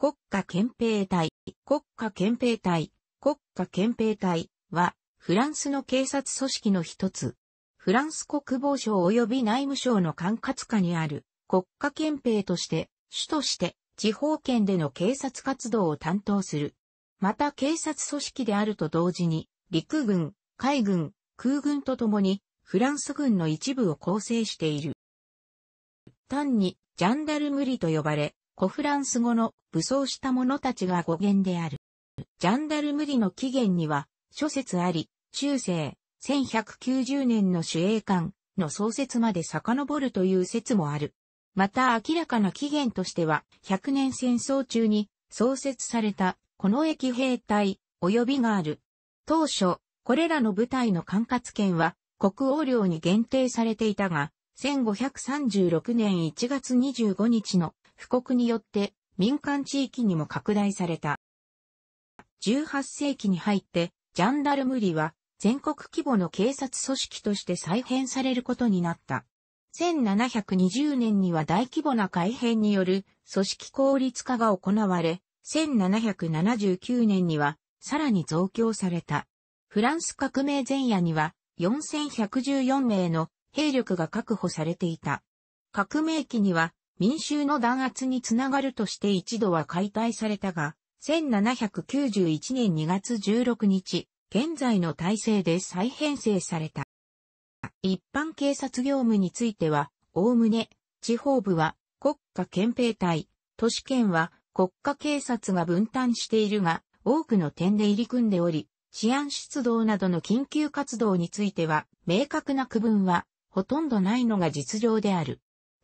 国家憲兵隊、国家憲兵隊、国家憲兵隊は、フランスの警察組織の一つ。フランス国防省及び内務省の管轄下にある国家憲兵として、主として地方圏での警察活動を担当する。また警察組織であると同時に、陸軍、海軍、空軍とともにフランス軍の一部を構成している。単にジャンダルムリと呼ばれ、古フランス語の武装した者たちが語源である。ジャンダルムリの起源には諸説あり、中世1190年の主衛官の創設まで遡るという説もある。また明らかな起源としては、100年戦争中に創設されたこの駅兵隊及びがある。当初、これらの部隊の管轄権は国王領に限定されていたが、1536年1月25日の布告によって民間地域にも拡大された。18世紀に入って、ジャンダルムリは全国規模の警察組織として再編されることになった。1720年には大規模な改編による組織効率化が行われ、1779年にはさらに増強された。フランス革命前夜には4114名の兵力が確保されていた。革命期には民衆の弾圧につながるとして一度は解体されたが、1791年2月16日、現在の体制で再編成された。一般警察業務については、おおむね、地方部は国家憲兵隊、都市圏は国家警察が分担しているが、多くの点で入り組んでおり、治安出動などの緊急活動については、明確な区分は、ほとんどないのが実情である。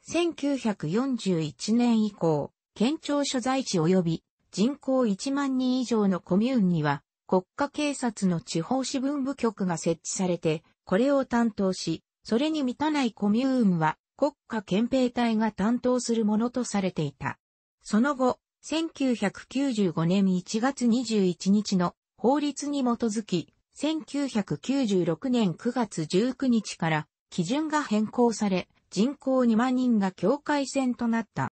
1941年以降、県庁所在地及び人口1万人以上のコミューンには国家警察の地方支分部局が設置されて、これを担当し、それに満たないコミューンは国家憲兵隊が担当するものとされていた。その後、1995年1月21日の法律に基づき、1996年9月19日から基準が変更され、人口2万人が境界線となった。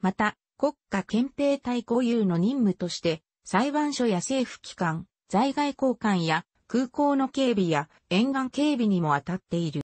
また、国家憲兵隊固有の任務として、裁判所や政府機関、在外交換や空港の警備や沿岸警備にも当たっている。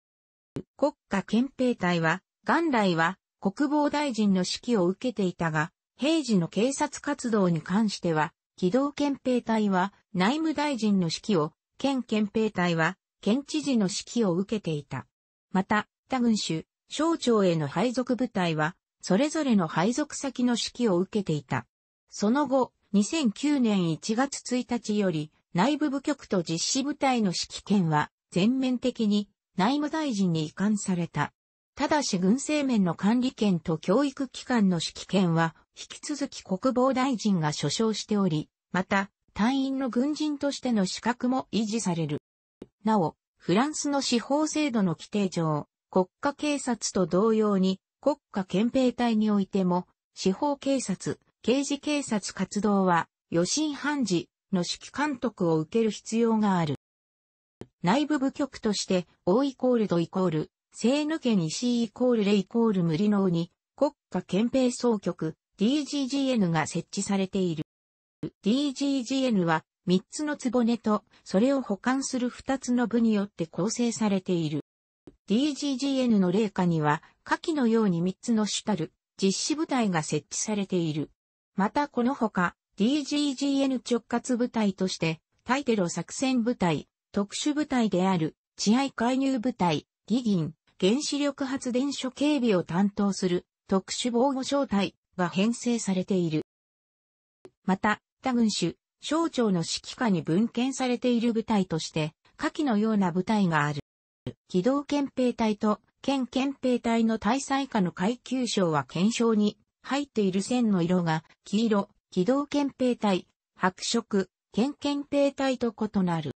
国家憲兵隊は、元来は国防大臣の指揮を受けていたが、平時の警察活動に関しては、機動憲兵隊は内務大臣の指揮を、県憲兵隊は県知事の指揮を受けていた。また、他軍種、省庁への配属部隊は、それぞれの配属先の指揮を受けていた。その後、2009年1月1日より、内部部局と実施部隊の指揮権は、全面的に内務大臣に移管された。ただし軍政面の管理権と教育機関の指揮権は、引き続き国防大臣が所掌しており、また、隊員の軍人としての資格も維持される。なお、フランスの司法制度の規定上、国家警察と同様に国家憲兵隊においても、司法警察、刑事警察活動は、予診判事の指揮監督を受ける必要がある。内部部局として、O イコールドイコール、ーヌ県西イコールレイコール無理能に、国家憲兵総局、DGGN が設置されている。DGGN は、3つの壺根と、それを保管する2つの部によって構成されている。DGGN の霊下には、下記のように3つの主たる実施部隊が設置されている。またこのほか、DGGN 直轄部隊として、対テロ作戦部隊、特殊部隊である、治安介入部隊、議員、原子力発電所警備を担当する特殊防護小隊が編成されている。また、他軍種、省庁の指揮下に分権されている部隊として、下記のような部隊がある。機動憲兵隊と県憲兵隊の大佐以下の階級章は検証に入っている線の色が黄色、機動憲兵隊、白色、県憲兵隊と異なる。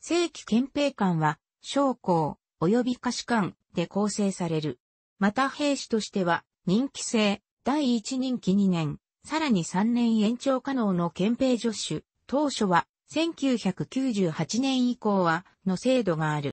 正規憲兵官は将校及び下士官で構成される。また兵士としては任期制、第一任期2年、さらに3年延長可能の憲兵助手、当初は1998年以降はの制度がある。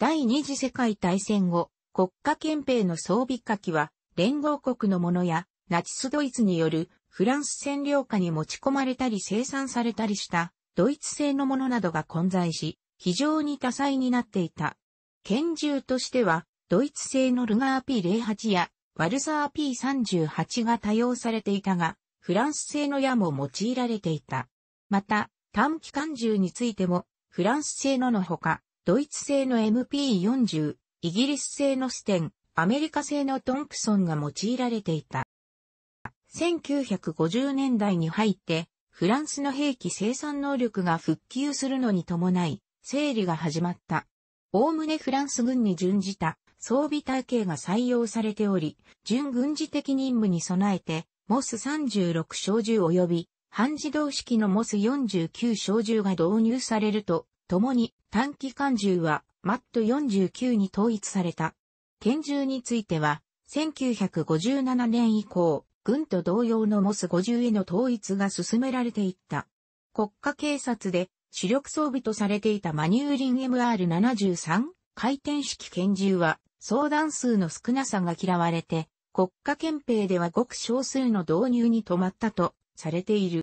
第二次世界大戦後、国家憲兵の装備下記は、連合国のものや、ナチスドイツによるフランス占領下に持ち込まれたり生産されたりした、ドイツ製のものなどが混在し、非常に多彩になっていた。拳銃としては、ドイツ製のルガー P08 や、ワルザー P38 が多用されていたが、フランス製の矢も用いられていた。また、短期間銃についても、フランス製ののほか、ドイツ製の MP40、イギリス製のステン、アメリカ製のトンプソンが用いられていた。1950年代に入って、フランスの兵器生産能力が復旧するのに伴い、整理が始まった。おおむねフランス軍に準じた装備体系が採用されており、準軍事的任務に備えて、モス36小銃及び半自動式のモス49小銃が導入されると、共に短期間銃は MAT49 に統一された。拳銃については、1957年以降、軍と同様のモス50への統一が進められていった。国家警察で主力装備とされていたマニューリン MR73 回転式拳銃は相談数の少なさが嫌われて国家憲兵ではごく少数の導入に止まったとされている。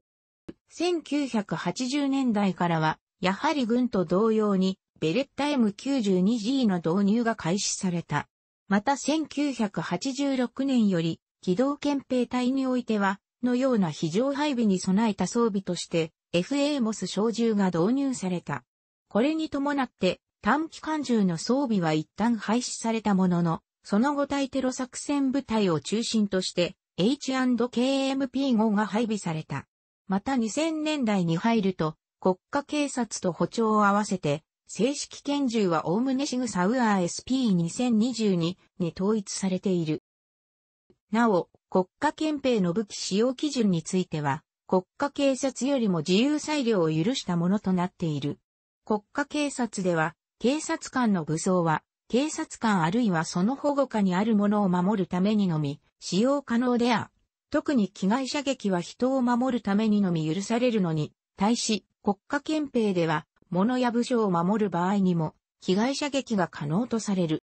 1980年代からはやはり軍と同様に、ベレッタ M92G の導入が開始された。また1986年より、機動憲兵隊においては、のような非常配備に備えた装備として、FA モス小銃が導入された。これに伴って、短期間銃の装備は一旦廃止されたものの、その後対テロ作戦部隊を中心として、H&KMP5 が配備された。また2000年代に入ると、国家警察と補聴を合わせて、正式拳銃はおおむねシグサウアー SP2022 に統一されている。なお、国家憲兵の武器使用基準については、国家警察よりも自由裁量を許したものとなっている。国家警察では、警察官の武装は、警察官あるいはその保護下にあるものを守るためにのみ、使用可能であ。特に危害射撃は人を守るためにのみ許されるのに、対し、国家憲兵では、物や部署を守る場合にも、被害射撃が可能とされる。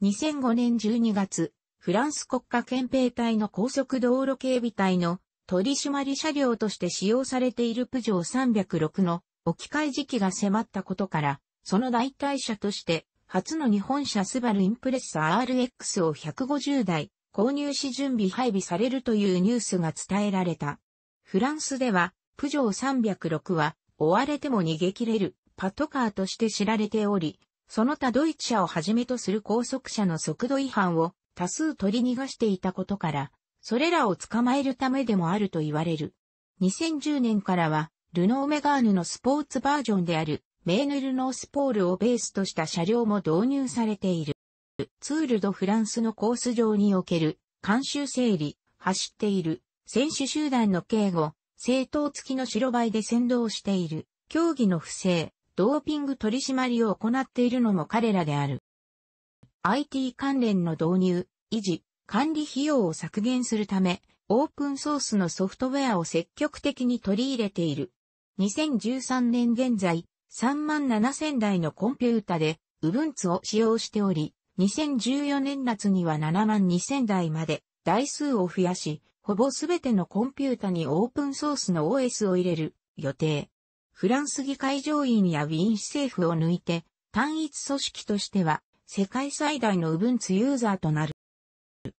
2005年12月、フランス国家憲兵隊の高速道路警備隊の取締り車両として使用されているプジョー306の置き換え時期が迫ったことから、その代替車として初の日本車スバルインプレッサ RX を150台購入し準備配備されるというニュースが伝えられた。フランスではプジョー306は、追われても逃げ切れる、パトカーとして知られており、その他ドイツ車をはじめとする高速車の速度違反を多数取り逃がしていたことから、それらを捕まえるためでもあると言われる。2010年からは、ルノーメガーヌのスポーツバージョンである、メーヌルノースポールをベースとした車両も導入されている。ツールドフランスのコース上における、監修整理、走っている、選手集団の警護、政党付きの白バイで先導している、競技の不正、ドーピング取り締まりを行っているのも彼らである。IT 関連の導入、維持、管理費用を削減するため、オープンソースのソフトウェアを積極的に取り入れている。2013年現在、3万7000台のコンピュータで、Ubuntu を使用しており、2014年夏には7万2000台まで台数を増やし、ほぼすべてのコンピュータにオープンソースの OS を入れる予定。フランス議会上院やウィーン政府を抜いて単一組織としては世界最大のウブンツユーザーとなる。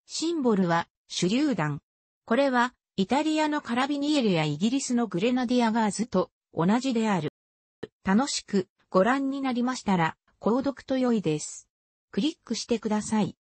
シンボルは手榴弾。これはイタリアのカラビニエルやイギリスのグレナディアガーズと同じである。楽しくご覧になりましたら購読と良いです。クリックしてください。